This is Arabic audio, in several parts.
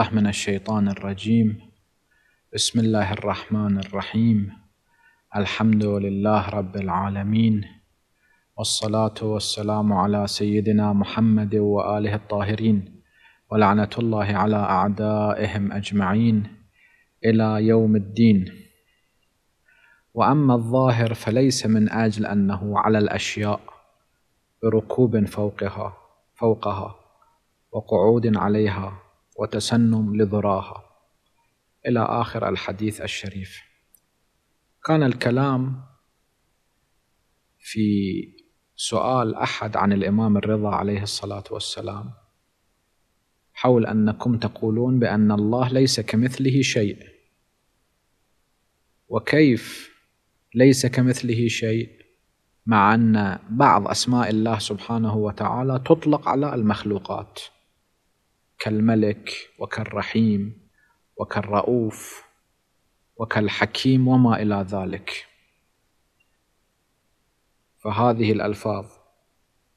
بالله من الشيطان الرجيم بسم الله الرحمن الرحيم الحمد لله رب العالمين والصلاة والسلام على سيدنا محمد وآله الطاهرين ولعنة الله على أعدائهم أجمعين إلى يوم الدين وأما الظاهر فليس من أجل أنه على الأشياء بركوب فوقها فوقها وقعود عليها وتسنم لذراها إلى آخر الحديث الشريف كان الكلام في سؤال أحد عن الإمام الرضا عليه الصلاة والسلام حول أنكم تقولون بأن الله ليس كمثله شيء وكيف ليس كمثله شيء مع أن بعض أسماء الله سبحانه وتعالى تطلق على المخلوقات كالملك وكالرحيم وكالرؤوف وكالحكيم وما الى ذلك فهذه الالفاظ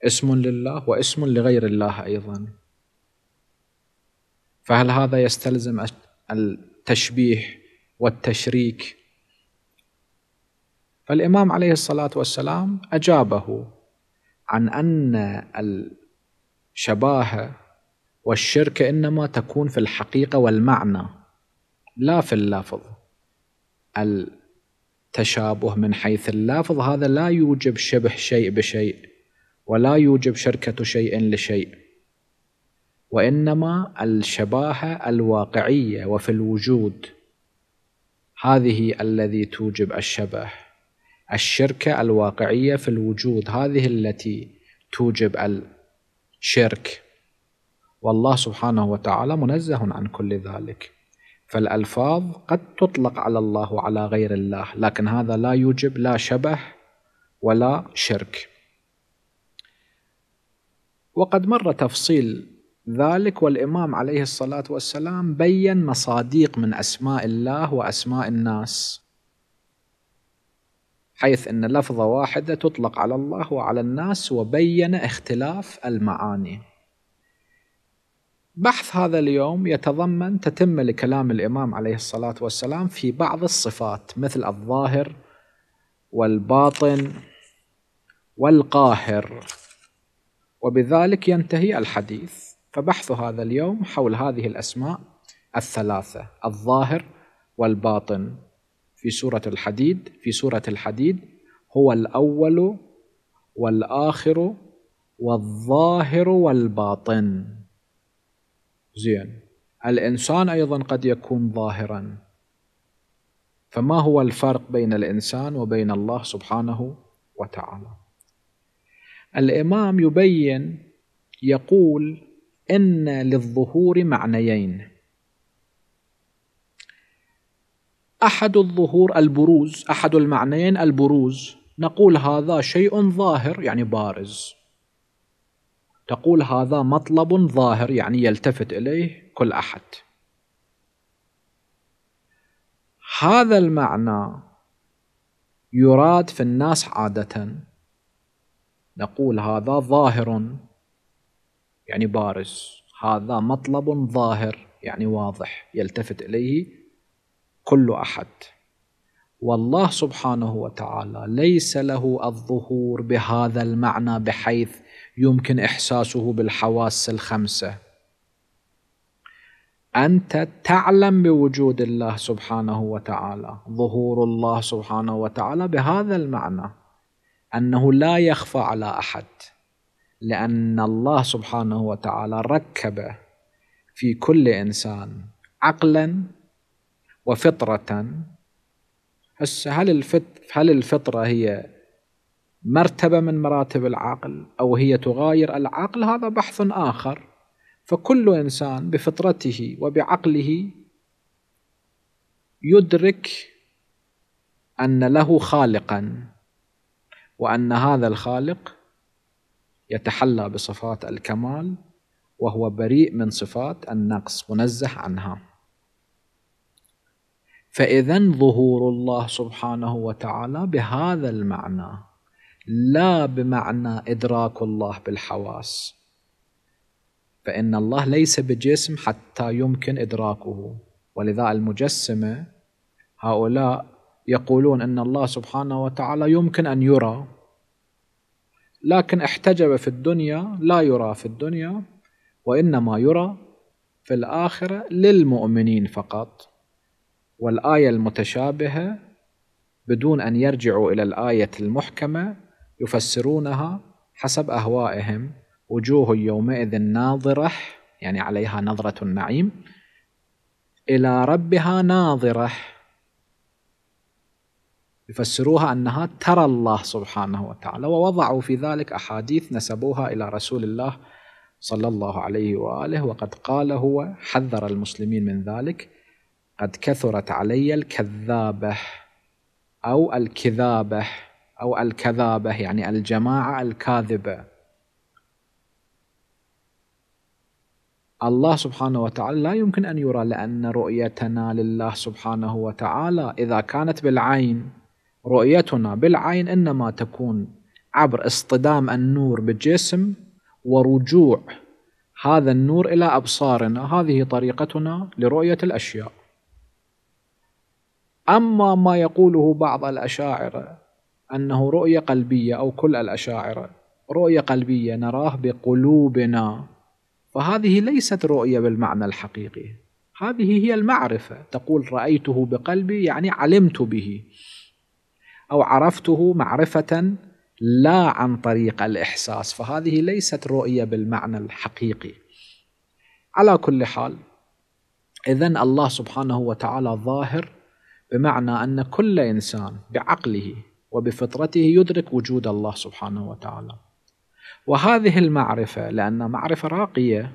اسم لله واسم لغير الله ايضا فهل هذا يستلزم التشبيه والتشريك فالامام عليه الصلاه والسلام اجابه عن ان الشباهه والشركة إنما تكون في الحقيقة والمعنى لا في اللفظ التشابه من حيث اللفظ هذا لا يوجب شبه شيء بشيء ولا يوجب شركة شيء لشيء وإنما الشباهة الواقعية وفي الوجود هذه الذي توجب الشبه الشركة الواقعية في الوجود هذه التي توجب الشرك والله سبحانه وتعالى منزه عن كل ذلك فالألفاظ قد تطلق على الله وعلى غير الله لكن هذا لا يوجب لا شبه ولا شرك وقد مر تفصيل ذلك والإمام عليه الصلاة والسلام بين مصاديق من أسماء الله وأسماء الناس حيث أن لفظة واحدة تطلق على الله وعلى الناس وبين اختلاف المعاني بحث هذا اليوم يتضمن تتمة لكلام الإمام عليه الصلاة والسلام في بعض الصفات مثل الظاهر والباطن والقاهر وبذلك ينتهي الحديث فبحث هذا اليوم حول هذه الأسماء الثلاثة الظاهر والباطن في سورة الحديد في سورة الحديد هو الأول والآخر والظاهر والباطن زين الإنسان أيضا قد يكون ظاهرا فما هو الفرق بين الإنسان وبين الله سبحانه وتعالى الإمام يبين يقول إن للظهور معنيين أحد الظهور البروز أحد المعنيين البروز نقول هذا شيء ظاهر يعني بارز تقول هذا مطلب ظاهر يعني يلتفت إليه كل أحد هذا المعنى يراد في الناس عادة نقول هذا ظاهر يعني بارز هذا مطلب ظاهر يعني واضح يلتفت إليه كل أحد والله سبحانه وتعالى ليس له الظهور بهذا المعنى بحيث يمكن إحساسه بالحواس الخمسة أنت تعلم بوجود الله سبحانه وتعالى ظهور الله سبحانه وتعالى بهذا المعنى أنه لا يخفى على أحد لأن الله سبحانه وتعالى ركب في كل إنسان عقلا وفطرة هسه هل الفطرة هي مرتبة من مراتب العقل أو هي تغاير العقل هذا بحث آخر فكل إنسان بفطرته وبعقله يدرك أن له خالقا وأن هذا الخالق يتحلى بصفات الكمال وهو بريء من صفات النقص منزه عنها فإذا ظهور الله سبحانه وتعالى بهذا المعنى لا بمعنى إدراك الله بالحواس فإن الله ليس بجسم حتى يمكن إدراكه ولذا المجسمة هؤلاء يقولون أن الله سبحانه وتعالى يمكن أن يرى لكن احتجب في الدنيا لا يرى في الدنيا وإنما يرى في الآخرة للمؤمنين فقط والآية المتشابهة بدون أن يرجعوا إلى الآية المحكمة يفسرونها حسب أهوائهم وجوه يومئذ ناظرة يعني عليها نظرة النعيم إلى ربها ناظرة يفسروها أنها ترى الله سبحانه وتعالى ووضعوا في ذلك أحاديث نسبوها إلى رسول الله صلى الله عليه وآله وقد قال هو حذر المسلمين من ذلك قد كثرت علي الكذابة أو الكذابة أو الكذابة يعني الجماعة الكاذبة الله سبحانه وتعالى لا يمكن أن يرى لأن رؤيتنا لله سبحانه وتعالى إذا كانت بالعين رؤيتنا بالعين إنما تكون عبر اصطدام النور بالجسم ورجوع هذا النور إلى أبصارنا هذه طريقتنا لرؤية الأشياء أما ما يقوله بعض الأشاعرة أنه رؤية قلبية أو كل الأشاعرة رؤية قلبية نراه بقلوبنا فهذه ليست رؤية بالمعنى الحقيقي هذه هي المعرفة تقول رأيته بقلبي يعني علمت به أو عرفته معرفة لا عن طريق الإحساس فهذه ليست رؤية بالمعنى الحقيقي على كل حال إذا الله سبحانه وتعالى ظاهر بمعنى أن كل إنسان بعقله وبفطرته يدرك وجود الله سبحانه وتعالى وهذه المعرفة لأن معرفة راقية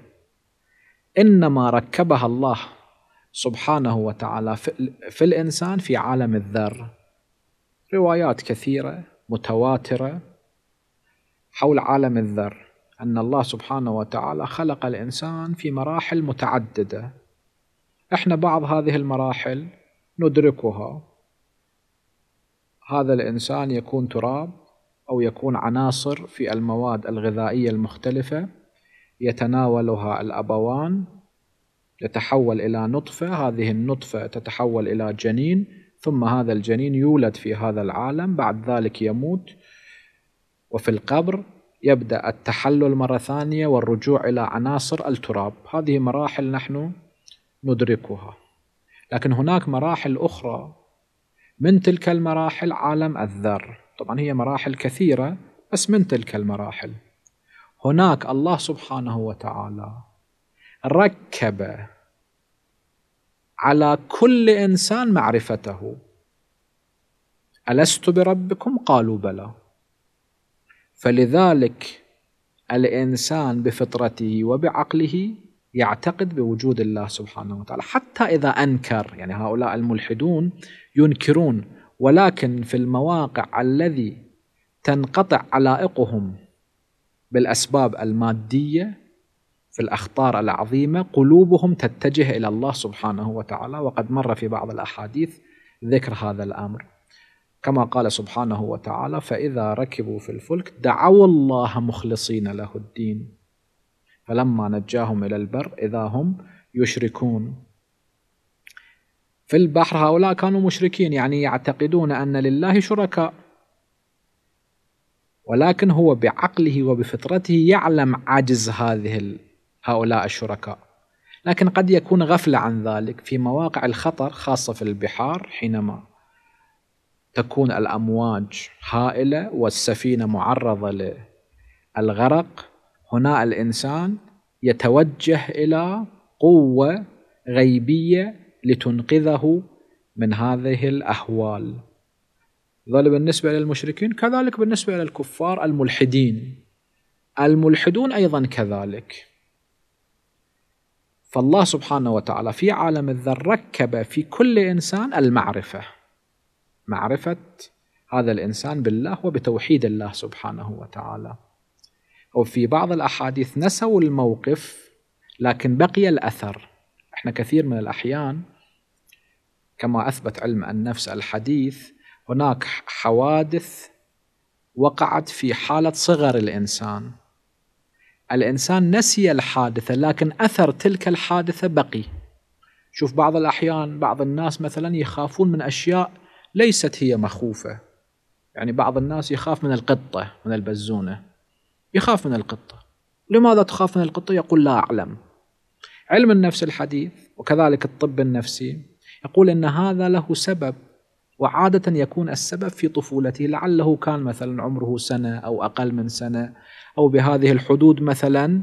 إنما ركبها الله سبحانه وتعالى في الإنسان في عالم الذر روايات كثيرة متواترة حول عالم الذر أن الله سبحانه وتعالى خلق الإنسان في مراحل متعددة إحنا بعض هذه المراحل ندركها هذا الإنسان يكون تراب أو يكون عناصر في المواد الغذائية المختلفة يتناولها الأبوان يتحول إلى نطفة هذه النطفة تتحول إلى جنين ثم هذا الجنين يولد في هذا العالم بعد ذلك يموت وفي القبر يبدأ التحلل مرة ثانية والرجوع إلى عناصر التراب هذه مراحل نحن ندركها لكن هناك مراحل أخرى من تلك المراحل عالم الذر طبعا هي مراحل كثيرة بس من تلك المراحل هناك الله سبحانه وتعالى ركب على كل إنسان معرفته ألست بربكم قالوا بلى فلذلك الإنسان بفطرته وبعقله يعتقد بوجود الله سبحانه وتعالى حتى إذا أنكر يعني هؤلاء الملحدون ينكرون ولكن في المواقع الذي تنقطع علائقهم بالأسباب المادية في الأخطار العظيمة قلوبهم تتجه إلى الله سبحانه وتعالى وقد مر في بعض الأحاديث ذكر هذا الأمر كما قال سبحانه وتعالى فإذا ركبوا في الفلك دعوا الله مخلصين له الدين فلما نجاهم إلى البر إذا هم يشركون في البحر هؤلاء كانوا مشركين يعني يعتقدون أن لله شركاء ولكن هو بعقله وبفطرته يعلم عجز هذه هؤلاء الشركاء لكن قد يكون غفلة عن ذلك في مواقع الخطر خاصة في البحار حينما تكون الأمواج هائلة والسفينة معرضة للغرق هنا الإنسان يتوجه إلى قوة غيبية لتنقذه من هذه الأحوال ذلك بالنسبة للمشركين كذلك بالنسبة للكفار الملحدين الملحدون أيضا كذلك فالله سبحانه وتعالى في عالم الذر ركب في كل إنسان المعرفة معرفة هذا الإنسان بالله وبتوحيد الله سبحانه وتعالى وفي بعض الأحاديث نسوا الموقف لكن بقي الأثر احنا كثير من الأحيان كما أثبت علم النفس الحديث هناك حوادث وقعت في حالة صغر الإنسان الإنسان نسي الحادثة لكن أثر تلك الحادثة بقي شوف بعض الأحيان بعض الناس مثلا يخافون من أشياء ليست هي مخوفة يعني بعض الناس يخاف من القطة من البزونة يخاف من القطة لماذا تخاف من القطة؟ يقول لا أعلم علم النفس الحديث وكذلك الطب النفسي يقول أن هذا له سبب وعادة يكون السبب في طفولته لعله كان مثلا عمره سنة أو أقل من سنة أو بهذه الحدود مثلا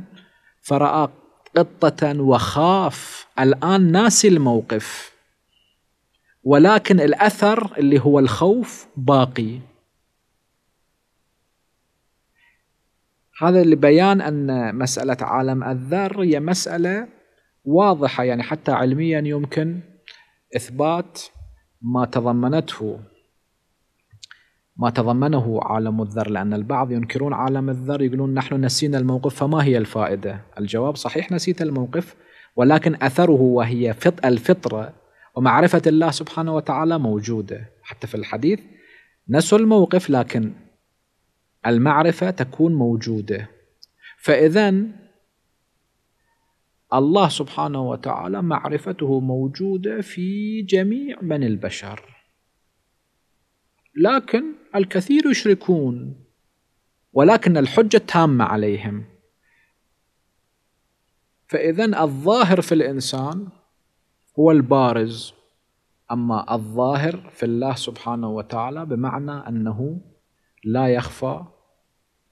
فرأى قطة وخاف الآن ناسي الموقف ولكن الأثر اللي هو الخوف باقي هذا لبيان أن مسألة عالم الذر هي مسألة واضحة يعني حتى علميا يمكن إثبات ما تضمنته ما تضمنه عالم الذر لأن البعض ينكرون عالم الذر يقولون نحن نسينا الموقف فما هي الفائدة الجواب صحيح نسيت الموقف ولكن أثره وهي فط الفطرة ومعرفة الله سبحانه وتعالى موجودة حتى في الحديث نسوا الموقف لكن المعرفة تكون موجودة فإذا الله سبحانه وتعالى معرفته موجودة في جميع من البشر لكن الكثير يشركون ولكن الحجة تامة عليهم فإذا الظاهر في الإنسان هو البارز أما الظاهر في الله سبحانه وتعالى بمعنى أنه لا يخفى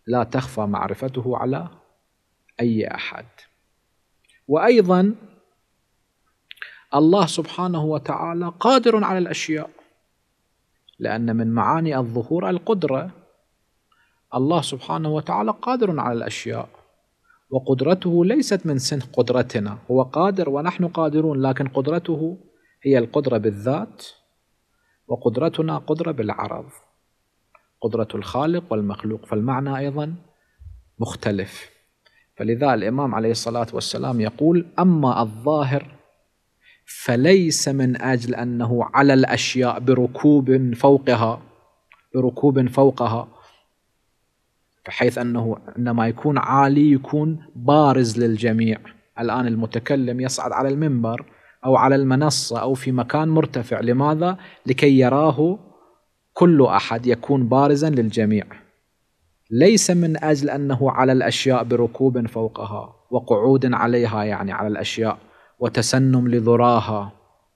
لا تخفى معرفته على أي أحد وأيضا الله سبحانه وتعالى قادر على الأشياء لأن من معاني الظهور القدرة الله سبحانه وتعالى قادر على الأشياء وقدرته ليست من سن قدرتنا هو قادر ونحن قادرون لكن قدرته هي القدرة بالذات وقدرتنا قدرة بالعرض قدرة الخالق والمخلوق فالمعنى أيضا مختلف فلذا الإمام عليه الصلاة والسلام يقول أما الظاهر فليس من أجل أنه على الأشياء بركوب فوقها بركوب فوقها بحيث أنه عندما يكون عالي يكون بارز للجميع الآن المتكلم يصعد على المنبر أو على المنصة أو في مكان مرتفع لماذا؟ لكي يراه كل أحد يكون بارزا للجميع ليس من أجل أنه على الأشياء بركوب فوقها وقعود عليها يعني على الأشياء وتسنم لذراها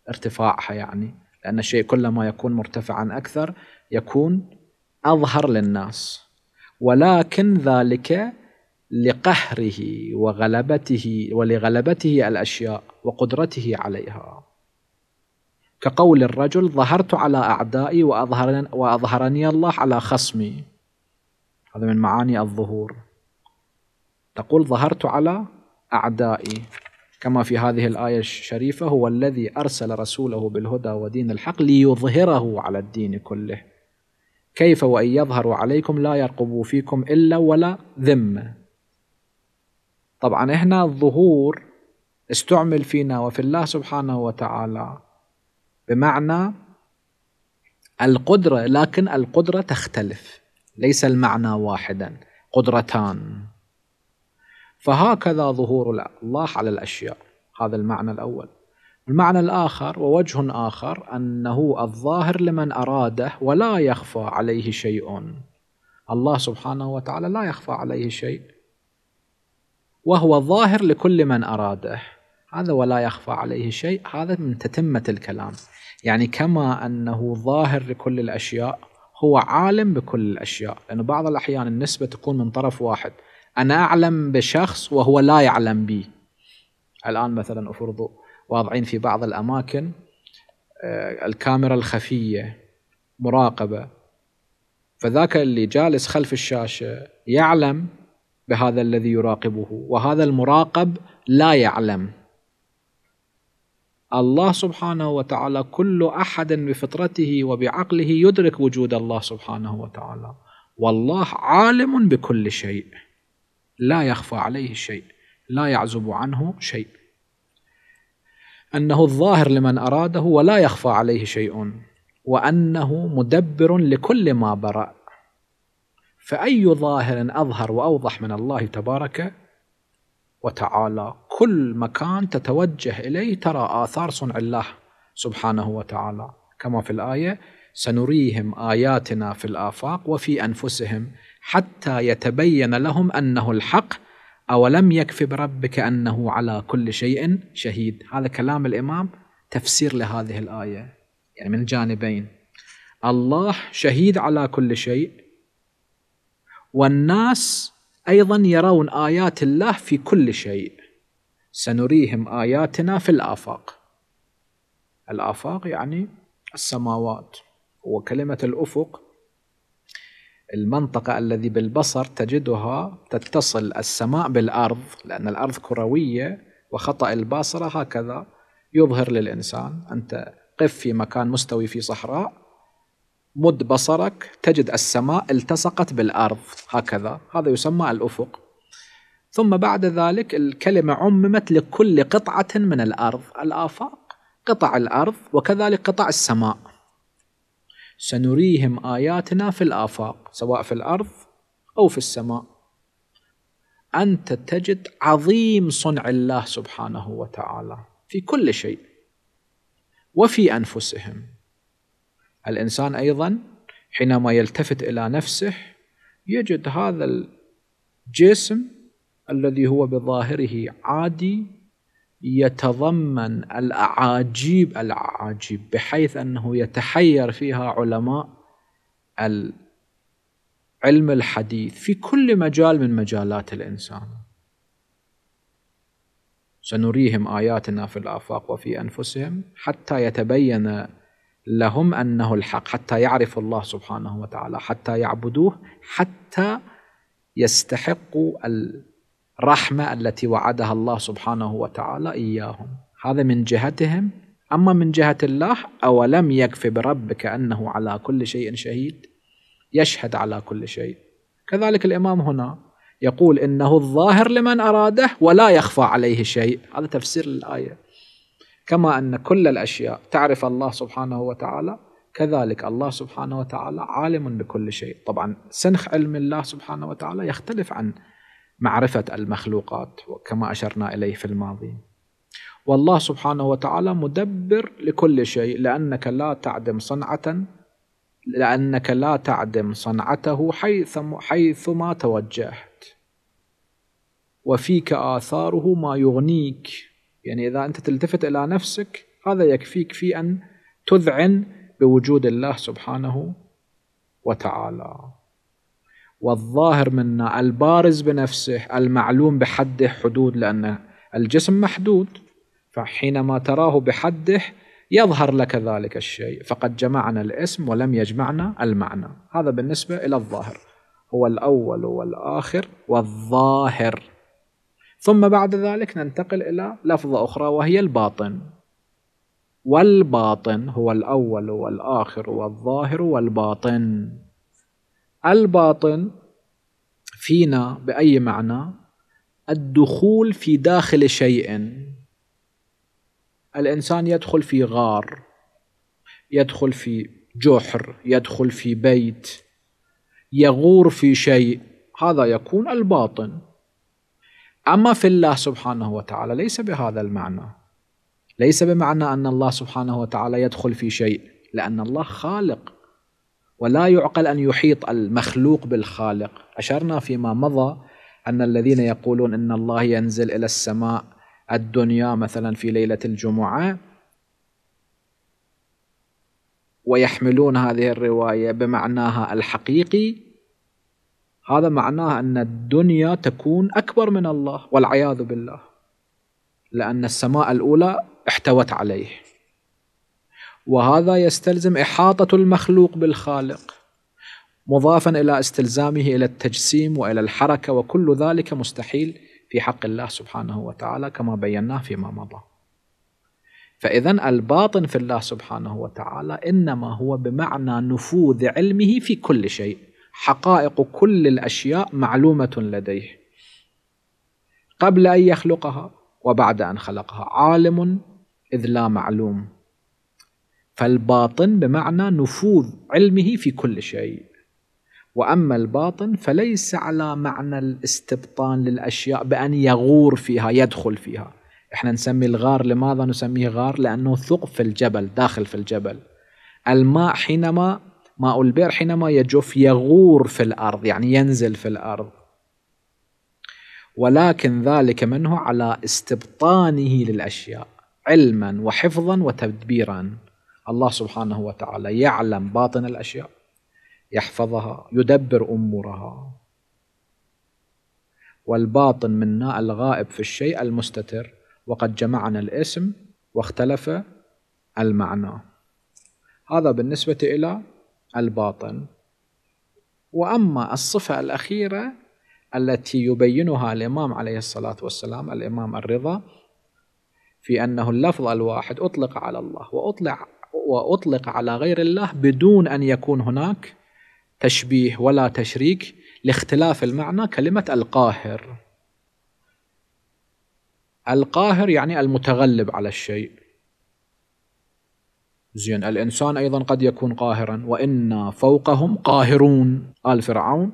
ارتفاعها يعني لأن الشيء كلما يكون مرتفعا أكثر يكون أظهر للناس ولكن ذلك لقهره وغلبته ولغلبته الأشياء وقدرته عليها كقول الرجل ظهرت على أعدائي وأظهرني, الله على خصمي هذا من معاني الظهور تقول ظهرت على أعدائي كما في هذه الآية الشريفة هو الذي أرسل رسوله بالهدى ودين الحق ليظهره على الدين كله كيف وإن يظهروا عليكم لا يرقبوا فيكم إلا ولا ذمة طبعا هنا الظهور استعمل فينا وفي الله سبحانه وتعالى بمعنى القدرة لكن القدرة تختلف ليس المعنى واحدا قدرتان فهكذا ظهور الله على الأشياء هذا المعنى الأول المعنى الآخر ووجه آخر أنه الظاهر لمن أراده ولا يخفى عليه شيء الله سبحانه وتعالى لا يخفى عليه شيء وهو ظاهر لكل من أراده هذا ولا يخفى عليه شيء هذا من تتمة الكلام يعني كما أنه ظاهر لكل الأشياء هو عالم بكل الأشياء لأنه بعض الأحيان النسبة تكون من طرف واحد أنا أعلم بشخص وهو لا يعلم بي الآن مثلا أفرضوا واضعين في بعض الأماكن آه، الكاميرا الخفية مراقبة فذاك اللي جالس خلف الشاشة يعلم بهذا الذي يراقبه وهذا المراقب لا يعلم الله سبحانه وتعالى كل احد بفطرته وبعقله يدرك وجود الله سبحانه وتعالى والله عالم بكل شيء لا يخفى عليه شيء لا يعزب عنه شيء انه الظاهر لمن اراده ولا يخفى عليه شيء وانه مدبر لكل ما برا فاي ظاهر اظهر واوضح من الله تبارك وتعالى كل مكان تتوجه اليه ترى اثار صنع الله سبحانه وتعالى كما في الايه سنريهم اياتنا في الافاق وفي انفسهم حتى يتبين لهم انه الحق اولم يكف بربك انه على كل شيء شهيد هذا كلام الامام تفسير لهذه الايه يعني من جانبين الله شهيد على كل شيء والناس ايضا يرون ايات الله في كل شيء سنريهم آياتنا في الآفاق الآفاق يعني السماوات وكلمة الأفق المنطقة الذي بالبصر تجدها تتصل السماء بالأرض لأن الأرض كروية وخطأ الباصرة هكذا يظهر للإنسان أنت قف في مكان مستوي في صحراء مد بصرك تجد السماء التصقت بالأرض هكذا هذا يسمى الأفق ثم بعد ذلك الكلمة عممت لكل قطعة من الأرض الآفاق قطع الأرض وكذلك قطع السماء سنريهم آياتنا في الآفاق سواء في الأرض أو في السماء أنت تجد عظيم صنع الله سبحانه وتعالى في كل شيء وفي أنفسهم الإنسان أيضا حينما يلتفت إلى نفسه يجد هذا الجسم الذي هو بظاهره عادي يتضمن الأعاجيب الأعاجيب بحيث أنه يتحير فيها علماء علم الحديث في كل مجال من مجالات الإنسان سنريهم آياتنا في الآفاق وفي أنفسهم حتى يتبين لهم أنه الحق حتى يعرفوا الله سبحانه وتعالى حتى يعبدوه حتى يستحقوا الرحمه التي وعدها الله سبحانه وتعالى اياهم هذا من جهتهم اما من جهه الله اولم يكف بربك انه على كل شيء شهيد يشهد على كل شيء كذلك الامام هنا يقول انه الظاهر لمن اراده ولا يخفى عليه شيء هذا تفسير الايه كما ان كل الاشياء تعرف الله سبحانه وتعالى كذلك الله سبحانه وتعالى عالم بكل شيء طبعا سنخ علم الله سبحانه وتعالى يختلف عن معرفة المخلوقات كما أشرنا إليه في الماضي والله سبحانه وتعالى مدبر لكل شيء لأنك لا تعدم صنعة لأنك لا تعدم صنعته حيث حيثما توجهت وفيك آثاره ما يغنيك يعني إذا أنت تلتفت إلى نفسك هذا يكفيك في أن تذعن بوجود الله سبحانه وتعالى والظاهر منا البارز بنفسه المعلوم بحده حدود لأن الجسم محدود فحينما تراه بحده يظهر لك ذلك الشيء فقد جمعنا الاسم ولم يجمعنا المعنى هذا بالنسبة إلى الظاهر هو الأول والآخر والظاهر ثم بعد ذلك ننتقل إلى لفظة أخرى وهي الباطن والباطن هو الأول والآخر والظاهر والباطن الباطن فينا بأي معنى الدخول في داخل شيء الإنسان يدخل في غار يدخل في جحر يدخل في بيت يغور في شيء هذا يكون الباطن أما في الله سبحانه وتعالى ليس بهذا المعنى ليس بمعنى أن الله سبحانه وتعالى يدخل في شيء لأن الله خالق ولا يعقل أن يحيط المخلوق بالخالق أشرنا فيما مضى أن الذين يقولون إن الله ينزل إلى السماء الدنيا مثلا في ليلة الجمعة ويحملون هذه الرواية بمعناها الحقيقي هذا معناه أن الدنيا تكون أكبر من الله والعياذ بالله لأن السماء الأولى احتوت عليه وهذا يستلزم إحاطة المخلوق بالخالق مضافا إلى استلزامه إلى التجسيم وإلى الحركة وكل ذلك مستحيل في حق الله سبحانه وتعالى كما بيناه فيما مضى فإذا الباطن في الله سبحانه وتعالى إنما هو بمعنى نفوذ علمه في كل شيء حقائق كل الأشياء معلومة لديه قبل أن يخلقها وبعد أن خلقها عالم إذ لا معلوم فالباطن بمعنى نفوذ علمه في كل شيء واما الباطن فليس على معنى الاستبطان للاشياء بان يغور فيها يدخل فيها احنا نسمي الغار لماذا نسميه غار لانه ثقب في الجبل داخل في الجبل الماء حينما ماء البئر حينما يجف يغور في الارض يعني ينزل في الارض ولكن ذلك منه على استبطانه للاشياء علما وحفظا وتدبيرا الله سبحانه وتعالى يعلم باطن الاشياء يحفظها يدبر امورها والباطن منا الغائب في الشيء المستتر وقد جمعنا الاسم واختلف المعنى هذا بالنسبه الى الباطن واما الصفه الاخيره التي يبينها الامام عليه الصلاه والسلام الامام الرضا في انه اللفظ الواحد اطلق على الله واطلق وأطلق على غير الله بدون أن يكون هناك تشبيه ولا تشريك لاختلاف المعنى كلمة القاهر القاهر يعني المتغلب على الشيء زين الإنسان أيضا قد يكون قاهرا وإنا فوقهم قاهرون قال فرعون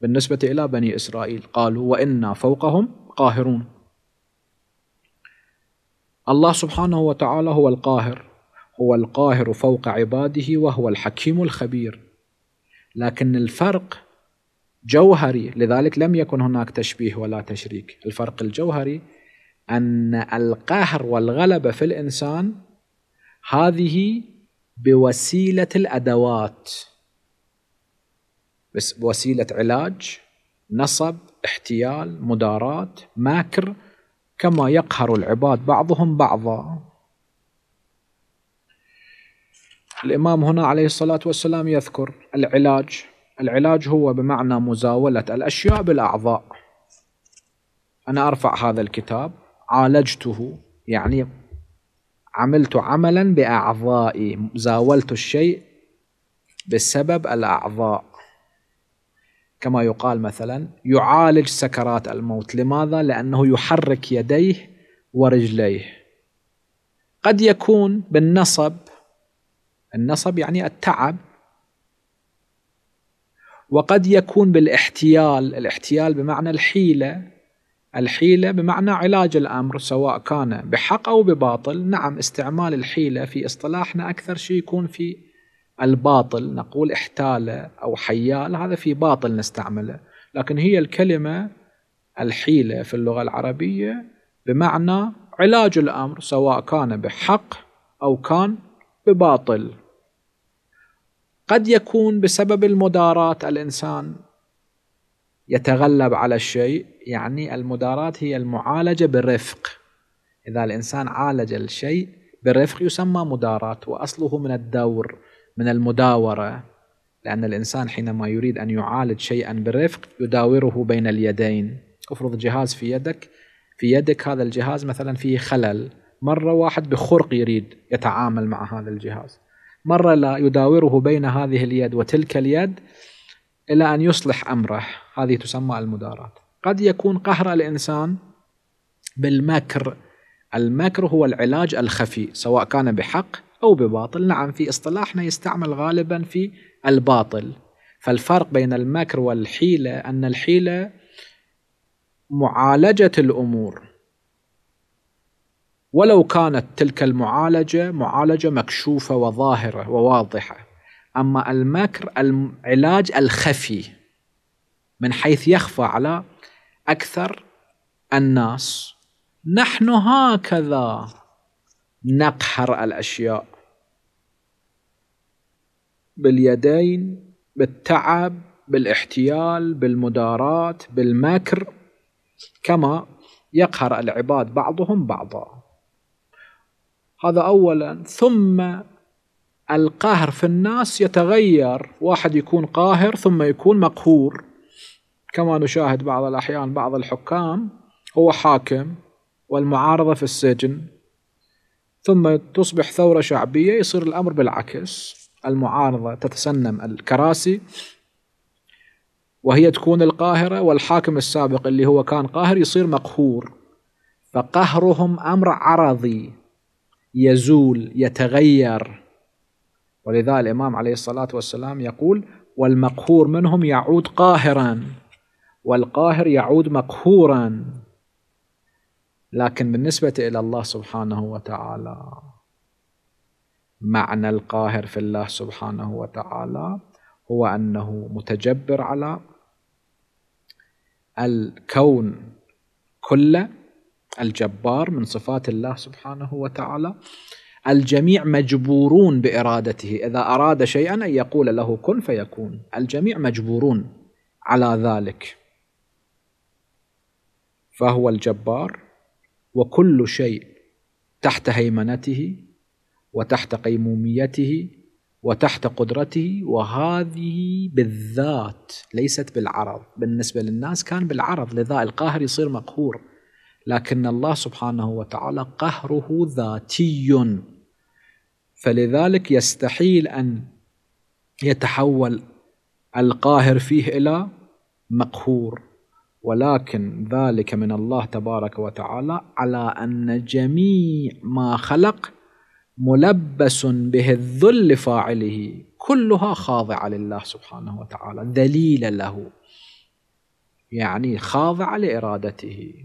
بالنسبة إلى بني إسرائيل قالوا وإنا فوقهم قاهرون الله سبحانه وتعالى هو القاهر هو القاهر فوق عباده وهو الحكيم الخبير لكن الفرق جوهري لذلك لم يكن هناك تشبيه ولا تشريك الفرق الجوهري ان القهر والغلبه في الانسان هذه بوسيله الادوات بس بوسيله علاج نصب احتيال مدارات ماكر كما يقهر العباد بعضهم بعضا الإمام هنا عليه الصلاة والسلام يذكر العلاج العلاج هو بمعنى مزاولة الأشياء بالأعضاء أنا أرفع هذا الكتاب عالجته يعني عملت عملا بأعضائي زاولت الشيء بسبب الأعضاء كما يقال مثلا يعالج سكرات الموت لماذا؟ لأنه يحرك يديه ورجليه قد يكون بالنصب النصب يعني التعب وقد يكون بالاحتيال الاحتيال بمعنى الحيلة الحيلة بمعنى علاج الأمر سواء كان بحق أو بباطل نعم استعمال الحيلة في اصطلاحنا أكثر شيء يكون في الباطل نقول احتال أو حيال هذا في باطل نستعمله لكن هي الكلمة الحيلة في اللغة العربية بمعنى علاج الأمر سواء كان بحق أو كان بباطل قد يكون بسبب المداراة الإنسان يتغلب على الشيء يعني المداراة هي المعالجة بالرفق إذا الإنسان عالج الشيء بالرفق يسمى مداراة وأصله من الدور من المداورة لأن الإنسان حينما يريد أن يعالج شيئا بالرفق يداوره بين اليدين افرض جهاز في يدك في يدك هذا الجهاز مثلا فيه خلل مرة واحد بخرق يريد يتعامل مع هذا الجهاز مرة لا يداوره بين هذه اليد وتلك اليد إلى أن يصلح أمره هذه تسمى المداراة قد يكون قهر الإنسان بالمكر المكر هو العلاج الخفي سواء كان بحق أو بباطل نعم في اصطلاحنا يستعمل غالبا في الباطل فالفرق بين المكر والحيلة أن الحيلة معالجة الأمور ولو كانت تلك المعالجة معالجة مكشوفة وظاهرة وواضحة أما المكر العلاج الخفي من حيث يخفى على أكثر الناس نحن هكذا نقهر الأشياء باليدين بالتعب بالاحتيال بالمدارات بالمكر كما يقهر العباد بعضهم بعضا هذا أولا ثم القهر في الناس يتغير واحد يكون قاهر ثم يكون مقهور كما نشاهد بعض الأحيان بعض الحكام هو حاكم والمعارضة في السجن ثم تصبح ثورة شعبية يصير الأمر بالعكس المعارضة تتسنم الكراسي وهي تكون القاهرة والحاكم السابق اللي هو كان قاهر يصير مقهور فقهرهم أمر عرضي يزول يتغير ولذا الإمام عليه الصلاة والسلام يقول والمقهور منهم يعود قاهرا والقاهر يعود مقهورا لكن بالنسبة إلى الله سبحانه وتعالى معنى القاهر في الله سبحانه وتعالى هو أنه متجبر على الكون كله الجبار من صفات الله سبحانه وتعالى الجميع مجبورون بارادته اذا اراد شيئا ان يقول له كن فيكون الجميع مجبورون على ذلك فهو الجبار وكل شيء تحت هيمنته وتحت قيموميته وتحت قدرته وهذه بالذات ليست بالعرض بالنسبه للناس كان بالعرض لذا القاهر يصير مقهور لكن الله سبحانه وتعالى قهره ذاتي فلذلك يستحيل ان يتحول القاهر فيه الى مقهور ولكن ذلك من الله تبارك وتعالى على ان جميع ما خلق ملبس به الذل فاعله كلها خاضعه لله سبحانه وتعالى ذليله له يعني خاضعه لارادته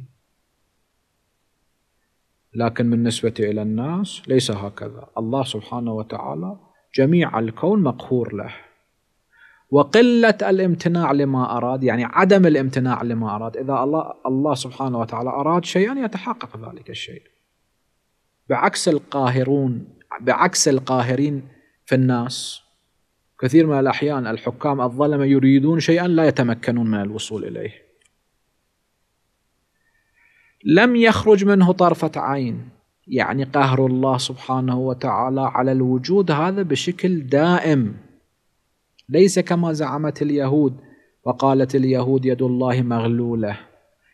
لكن بالنسبة إلى الناس ليس هكذا الله سبحانه وتعالى جميع الكون مقهور له وقلة الامتناع لما أراد يعني عدم الامتناع لما أراد إذا الله, الله سبحانه وتعالى أراد شيئا يتحقق ذلك الشيء بعكس القاهرون بعكس القاهرين في الناس كثير من الأحيان الحكام الظلمة يريدون شيئا لا يتمكنون من الوصول إليه لم يخرج منه طرفة عين يعني قهر الله سبحانه وتعالى على الوجود هذا بشكل دائم ليس كما زعمت اليهود وقالت اليهود يد الله مغلولة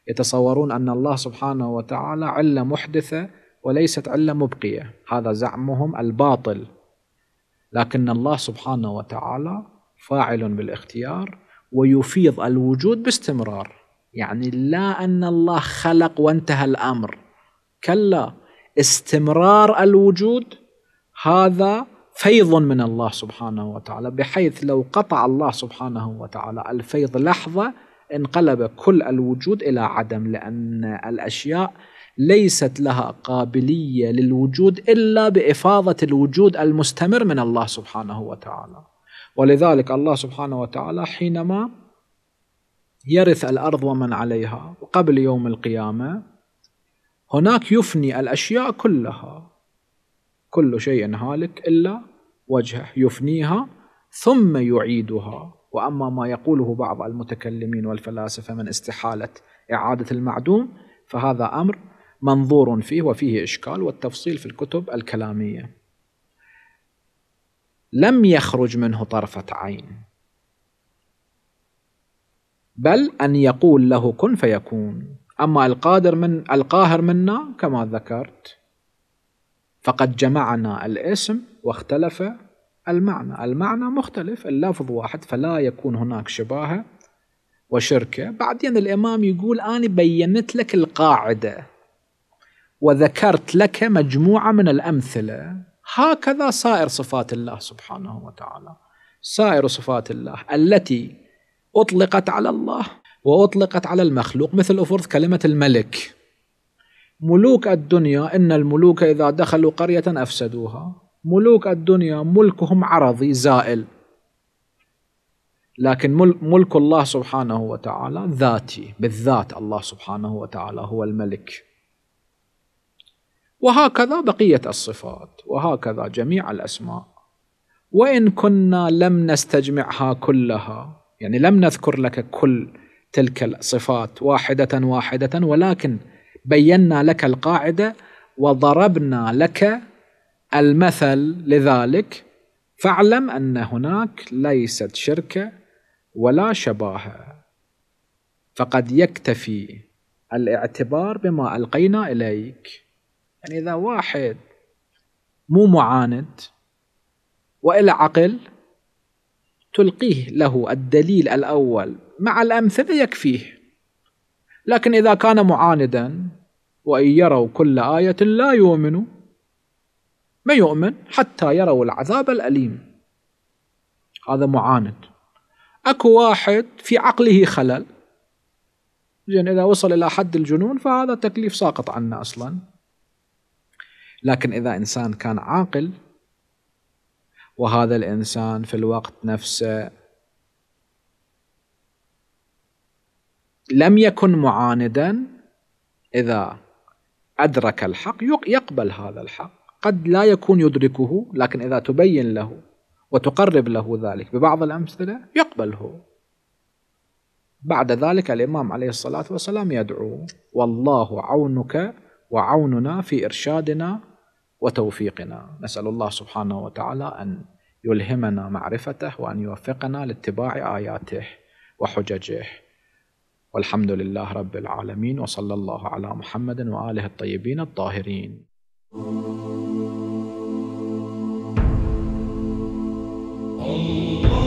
يتصورون أن الله سبحانه وتعالى علة محدثة وليست علة مبقية هذا زعمهم الباطل لكن الله سبحانه وتعالى فاعل بالاختيار ويفيض الوجود باستمرار يعني لا ان الله خلق وانتهى الامر كلا استمرار الوجود هذا فيض من الله سبحانه وتعالى بحيث لو قطع الله سبحانه وتعالى الفيض لحظه انقلب كل الوجود الى عدم لان الاشياء ليست لها قابليه للوجود الا بافاضه الوجود المستمر من الله سبحانه وتعالى ولذلك الله سبحانه وتعالى حينما يرث الأرض ومن عليها وقبل يوم القيامة هناك يفني الأشياء كلها كل شيء هالك إلا وجهه يفنيها ثم يعيدها وأما ما يقوله بعض المتكلمين والفلاسفة من استحالة إعادة المعدوم فهذا أمر منظور فيه وفيه إشكال والتفصيل في الكتب الكلامية لم يخرج منه طرفة عين بل أن يقول له كن فيكون أما القادر من القاهر منا كما ذكرت فقد جمعنا الاسم واختلف المعنى المعنى مختلف اللفظ واحد فلا يكون هناك شباهة وشركة بعدين الإمام يقول أنا بينت لك القاعدة وذكرت لك مجموعة من الأمثلة هكذا سائر صفات الله سبحانه وتعالى سائر صفات الله التي أطلقت على الله وأطلقت على المخلوق مثل أفرض كلمة الملك ملوك الدنيا إن الملوك إذا دخلوا قرية أفسدوها ملوك الدنيا ملكهم عرضي زائل لكن ملك الله سبحانه وتعالى ذاتي بالذات الله سبحانه وتعالى هو الملك وهكذا بقية الصفات وهكذا جميع الأسماء وإن كنا لم نستجمعها كلها يعني لم نذكر لك كل تلك الصفات واحدة واحدة ولكن بينا لك القاعدة وضربنا لك المثل لذلك فاعلم أن هناك ليست شركة ولا شباهة فقد يكتفي الاعتبار بما ألقينا إليك يعني إذا واحد مو معاند وإلى عقل تلقيه له الدليل الأول مع الأمثلة يكفيه لكن إذا كان معاندا وإن يروا كل آية لا يؤمنوا ما يؤمن حتى يروا العذاب الأليم هذا معاند أكو واحد في عقله خلل زين إذا وصل إلى حد الجنون فهذا تكليف ساقط عنا أصلا لكن إذا إنسان كان عاقل وهذا الإنسان في الوقت نفسه لم يكن معاندا إذا أدرك الحق يقبل هذا الحق قد لا يكون يدركه لكن إذا تبين له وتقرب له ذلك ببعض الأمثلة يقبله بعد ذلك الإمام عليه الصلاة والسلام يدعو والله عونك وعوننا في إرشادنا وتوفيقنا نسأل الله سبحانه وتعالى أن يلهمنا معرفته وأن يوفقنا لاتباع آياته وحججه والحمد لله رب العالمين وصلى الله على محمد وآله الطيبين الطاهرين الله